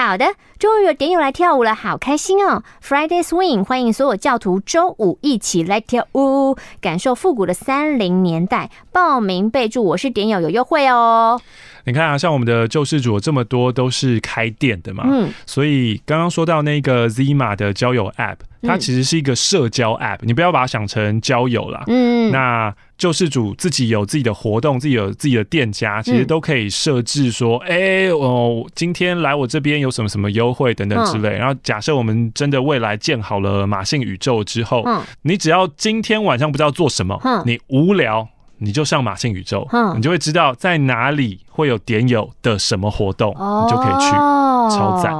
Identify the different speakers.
Speaker 1: 好的，终于有点友来跳舞了，好开心哦！Friday Swing，欢迎所有教徒周五一起来跳舞，感受复古的三零年代。报名备注我是点友，有优惠哦。
Speaker 2: 你看啊，像我们的救世主这么多都是开店的嘛，嗯，所以刚刚说到那个 Z i m a 的交友 App，它其实是一个社交 App，你不要把它想成交友啦，嗯，那。救世主自己有自己的活动，自己有自己的店家，其实都可以设置说，哎，哦，今天来我这边有什么什么优惠等等之类。然后假设我们真的未来建好了马信宇宙之后，你只要今天晚上不知道做什么，你无聊你就上马信宇宙，你就会知道在哪里会有点有的什么活动，你就可以去超赞。